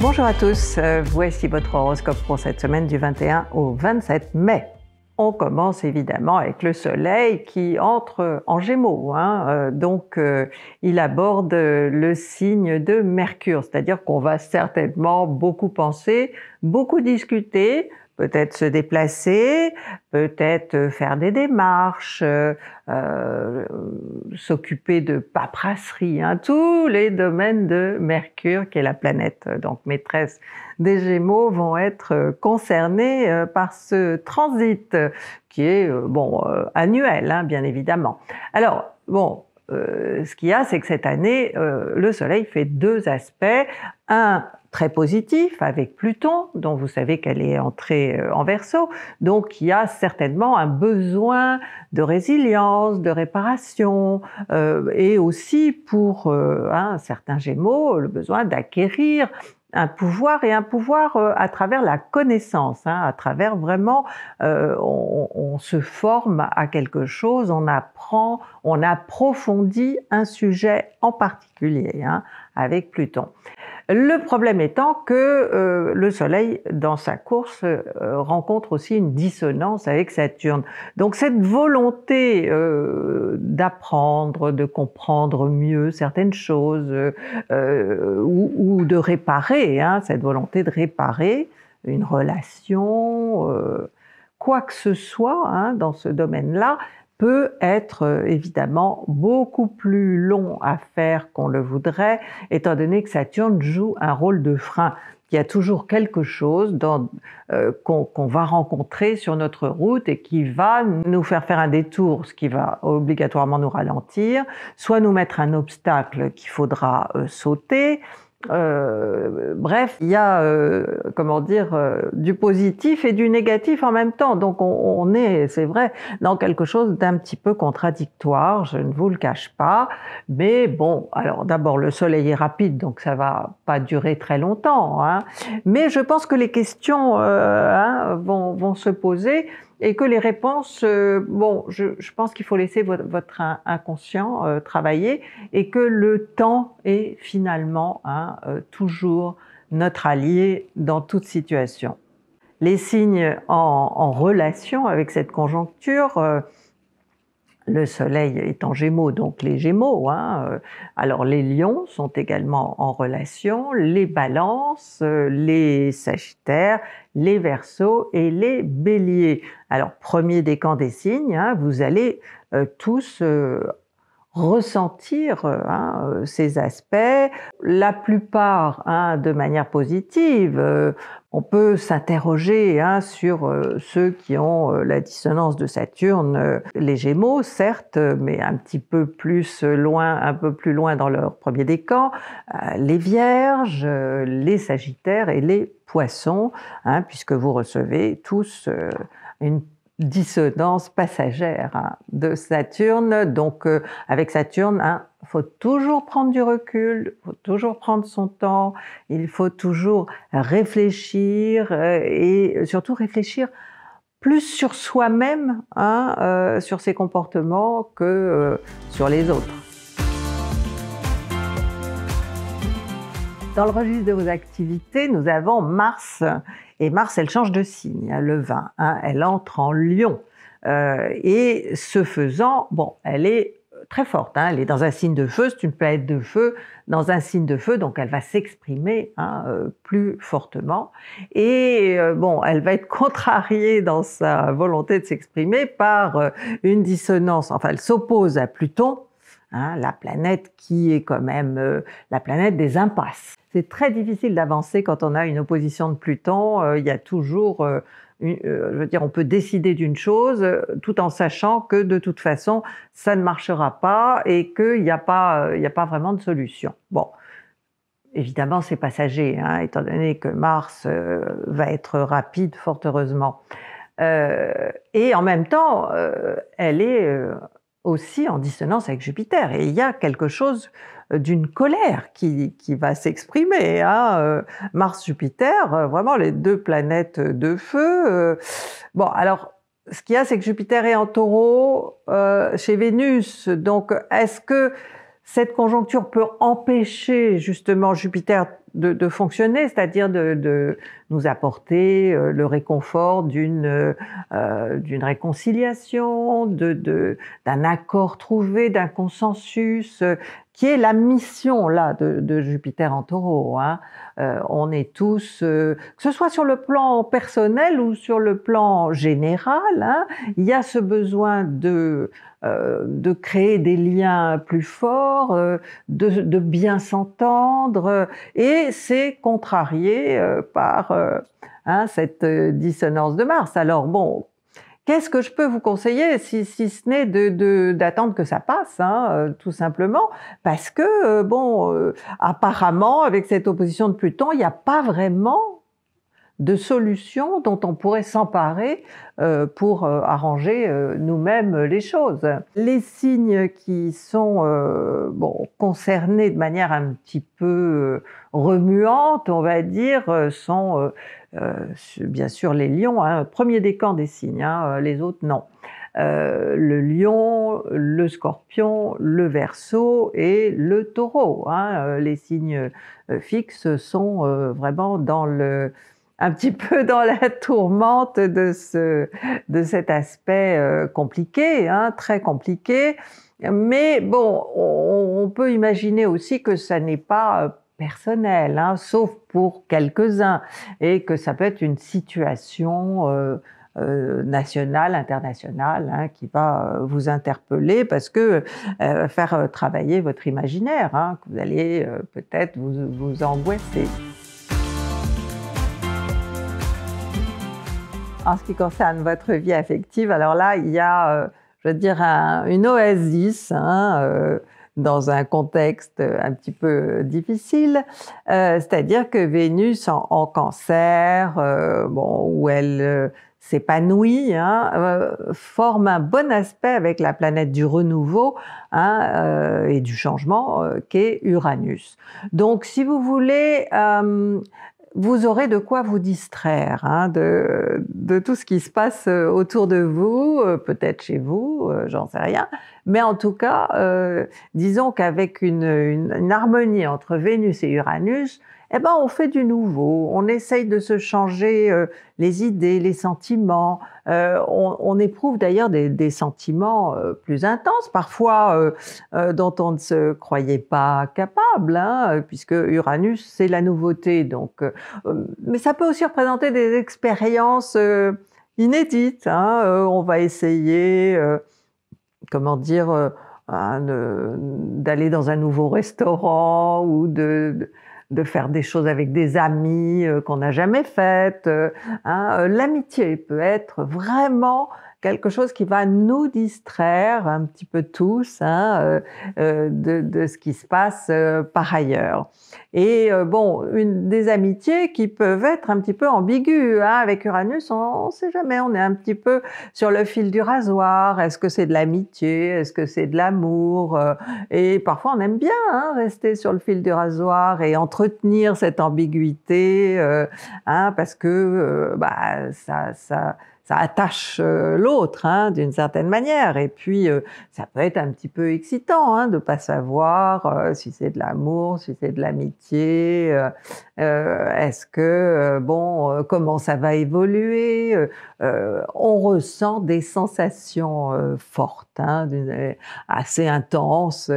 Bonjour à tous, euh, voici votre horoscope pour cette semaine du 21 au 27 mai. On commence évidemment avec le Soleil qui entre en Gémeaux, hein. euh, donc euh, il aborde le signe de Mercure, c'est-à-dire qu'on va certainement beaucoup penser, beaucoup discuter, peut-être se déplacer, peut-être euh, faire des démarches, euh, euh, s'occuper de paperasserie, hein, tous les domaines de Mercure qui est la planète. Donc maîtresse des Gémeaux vont être concernés par ce transit qui est bon annuel, hein, bien évidemment. Alors bon, euh, ce qu'il y a, c'est que cette année, euh, le Soleil fait deux aspects. Un très positif avec Pluton, dont vous savez qu'elle est entrée euh, en verso. Donc il y a certainement un besoin de résilience, de réparation, et aussi pour hein, certains gémeaux, le besoin d'acquérir un pouvoir et un pouvoir euh, à travers la connaissance, hein, à travers vraiment, euh, on, se forme à quelque chose, on apprend, on approfondit un sujet en particulier. Hein avec Pluton. Le problème étant que euh, le Soleil, dans sa course, euh, rencontre aussi une dissonance avec Saturne. Donc cette volonté euh, d'apprendre, de comprendre mieux certaines choses, ou, de réparer, hein, cette volonté de réparer une relation, quoi que ce soit hein, dans ce domaine-là, peut être euh, évidemment beaucoup plus long à faire qu'on le voudrait, étant donné que Saturne joue un rôle de frein. Il y a toujours quelque chose euh, qu'on va rencontrer sur notre route et qui va nous faire faire un détour, ce qui va obligatoirement nous ralentir, soit nous mettre un obstacle qu'il faudra euh, sauter, euh, bref, il y a, euh, comment dire, euh, du positif et du négatif en même temps. Donc on, est, c'est vrai, dans quelque chose d'un petit peu contradictoire, je ne vous le cache pas. Mais bon, alors d'abord, le soleil est rapide, donc ça va pas durer très longtemps. Hein. Mais je pense que les questions hein, vont se poser et que les réponses, euh, bon, je, pense qu'il faut laisser votre, inconscient euh, travailler et que le temps est finalement hein, euh, toujours notre allié dans toute situation. Les signes en relation avec cette conjoncture le soleil est en gémeaux, donc les gémeaux. Hein, euh, alors les lions sont également en relation, les balances, euh, les sagittaires, les Verseaux et les béliers. Alors premier décan des signes, hein, vous allez euh, tous ressentir euh, hein, euh, ces aspects, la plupart hein, de manière positive. Euh, on peut s'interroger hein, sur ceux qui ont la dissonance de Saturne, les Gémeaux, certes, mais un petit peu plus loin, un peu plus loin dans leur premier décan, les Vierges, les Sagittaires et les Poissons, puisque vous recevez tous une dissonance passagère hein, de Saturne. Donc euh, avec Saturne, il hein, faut toujours prendre du recul, faut toujours prendre son temps, il faut toujours réfléchir euh, et surtout réfléchir plus sur soi-même, hein, euh, sur ses comportements que sur les autres. Dans le registre de vos activités, nous avons Mars et Mars, elle change de signe, hein, le 20. elle entre en lion. Euh, et ce faisant, bon, elle est très forte. Hein. elle est dans un signe de feu, c'est une planète de feu, dans un signe de feu, donc elle va s'exprimer hein, euh, plus fortement. Et euh, bon, elle va être contrariée dans sa volonté de s'exprimer par une dissonance. Enfin, elle s'oppose à Pluton Hein, la planète qui est quand même euh, la planète des impasses. C'est très difficile d'avancer quand on a une opposition de Pluton. Euh, il y a toujours, euh, je veux dire, on peut décider d'une chose tout en sachant que de toute façon, ça ne marchera pas et qu'il n'y a, pas, il a pas vraiment de solution. Bon. Évidemment, c'est passager, hein, étant donné que Mars va être rapide, fort heureusement. et en même temps, elle est aussi en dissonance avec Jupiter. Et il y a quelque chose euh, d'une colère qui, va s'exprimer. Hein. Euh, Mars-Jupiter, euh, vraiment les deux planètes de feu. bon, alors, ce qu'il y a, c'est que Jupiter est en taureau chez Vénus. Donc, est-ce que cette conjoncture peut empêcher justement Jupiter de, fonctionner, c'est-à-dire de, nous apporter euh, le réconfort d'une euh, d'une réconciliation, de d'un accord trouvé, d'un consensus qui est la mission là de, Jupiter en taureau. Hein. Euh, on est tous, euh, que ce soit sur le plan personnel ou sur le plan général, hein, il y a ce besoin de, euh, de créer des liens plus forts, de, bien s'entendre, et c'est contrarié par hein, cette dissonance de Mars. Alors bon, Qu'est-ce que je peux vous conseiller si, ce n'est d'attendre que ça passe, hein, euh, tout simplement, parce que euh, bon, euh, apparemment avec cette opposition de Pluton, il n'y a pas vraiment de solutions dont on pourrait s'emparer euh, pour euh, arranger euh, nous-mêmes les choses. Les signes qui sont bon, concernés de manière un petit peu remuante, on va dire, sont bien sûr les lions, hein. premier premier décan des signes, hein, les autres non. le lion, le scorpion, le verso et le taureau. Hein. les signes fixes sont vraiment dans le, un petit peu dans la tourmente de, ce, de cet aspect euh, compliqué, hein, très compliqué. Mais bon, on, peut imaginer aussi que ça n'est pas euh, personnel, hein, sauf pour quelques-uns, et que ça peut être une situation euh, nationale, internationale, hein, qui va vous interpeller parce que va faire travailler votre imaginaire, hein, que vous allez peut-être vous, vous angoisser. En ce qui concerne votre vie affective, alors là, il y a, euh, je veux dire, une oasis hein, euh, dans un contexte euh, un petit peu difficile. C'est-à-dire que Vénus en, cancer, bon, où elle s'épanouit, hein, forme un bon aspect avec la planète du renouveau hein, et du changement qu'est Uranus. Donc, si vous voulez vous aurez de quoi vous distraire hein, de, tout ce qui se passe euh, autour de vous, euh, peut-être chez vous, euh, j'en sais rien, mais en tout cas, euh, disons qu'avec une, une, harmonie entre Vénus et Uranus, eh ben, on fait du nouveau, on essaye de se changer euh, les idées, les sentiments. Euh, on, éprouve d'ailleurs des, sentiments euh, plus intenses, parfois dont on ne se croyait pas capable, hein, puisque Uranus, c'est la nouveauté. Donc, mais ça peut aussi représenter des expériences inédites. Hein. on va essayer comment dire, euh, d'aller dans un nouveau restaurant ou de, faire des choses avec des amis euh, qu'on n'a jamais faites. Euh, hein, l'amitié peut être vraiment quelque chose qui va nous distraire un petit peu tous hein, euh, euh, de, de, ce qui se passe euh, par ailleurs. Et bon, une, des amitiés qui peuvent être un petit peu ambiguës. Hein, avec Uranus, on ne sait jamais, on est un petit peu sur le fil du rasoir. Est-ce que c'est de l'amitié Est-ce que c'est de l'amour Et parfois, on aime bien hein, rester sur le fil du rasoir et entretenir cette ambiguïté hein, parce que bah, ça, ça ça attache euh, l'autre hein, d'une certaine manière. Et puis, euh, ça peut être un petit peu excitant hein, de ne pas savoir euh, si c'est de l'amour, si c'est de l'amitié. Est-ce que, bon, comment ça va évoluer On ressent des sensations fortes, hein, assez intenses,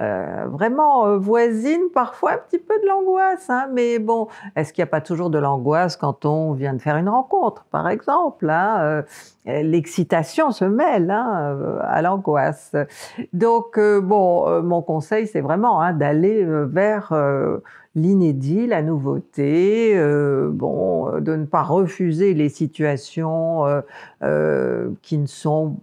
vraiment voisines parfois un petit peu de l'angoisse. Hein. mais bon, est-ce qu'il n'y a pas toujours de l'angoisse quand on vient de faire une rencontre, par exemple hein? Euh, l'excitation se mêle hein, euh, à l'angoisse. Donc, euh, bon, mon conseil, c'est vraiment hein, d'aller vers l'inédit, la nouveauté, bon, de ne pas refuser les situations qui ne sont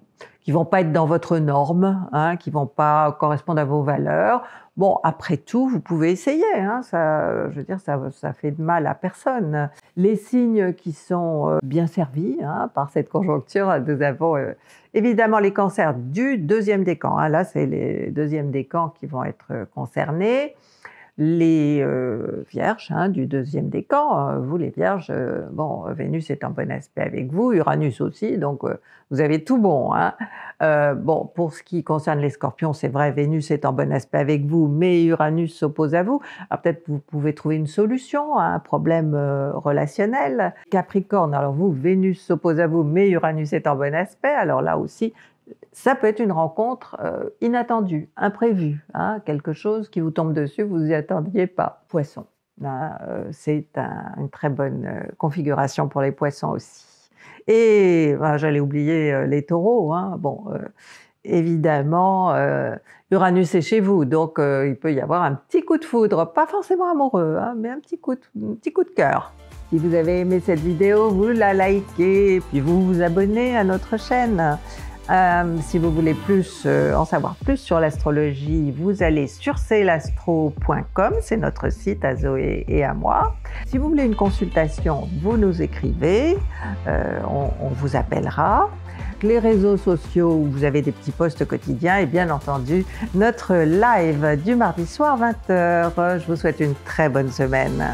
qui vont pas être dans votre norme, hein, qui vont pas correspondre à vos valeurs. Bon, après tout, vous pouvez essayer. Hein, ça, je veux dire, ça, ça fait de mal à personne. Les signes qui sont euh, bien servis hein, par cette conjoncture, nous avons euh, évidemment les cancers du deuxième décan. Hein, là, c'est les deuxième décan qui vont être euh, concernés les euh, vierges hein, du deuxième décan, euh, vous les vierges, euh, bon, Vénus est en bon aspect avec vous, Uranus aussi, donc vous avez tout bon. Hein. bon, pour ce qui concerne les scorpions, c'est vrai, Vénus est en bon aspect avec vous, mais Uranus s'oppose à vous. Alors ah, peut-être vous pouvez trouver une solution à un problème relationnel. Capricorne, alors vous, Vénus s'oppose à vous, mais Uranus est en bon aspect, alors là aussi, ça peut être une rencontre euh, inattendue, imprévue, hein, quelque chose qui vous tombe dessus, vous n'y attendiez pas. Poisson, hein, euh, c'est une très bonne euh, configuration pour les poissons aussi. Et ben, j'allais oublier les taureaux. Hein. bon, évidemment, Uranus est chez vous, donc il peut y avoir un petit coup de foudre, pas forcément amoureux, mais un petit coup de, un petit coup de cœur. Si vous avez aimé cette vidéo, vous la likez puis vous vous abonnez à notre chaîne. Euh, si vous voulez plus euh, en savoir plus sur l'astrologie, vous allez sur celastro.com, c'est notre site à Zoé et à moi. Si vous voulez une consultation, vous nous écrivez, euh, on, vous appellera. Les réseaux sociaux où vous avez des petits posts quotidiens et bien entendu notre live du mardi soir 20h. Je vous souhaite une très bonne semaine.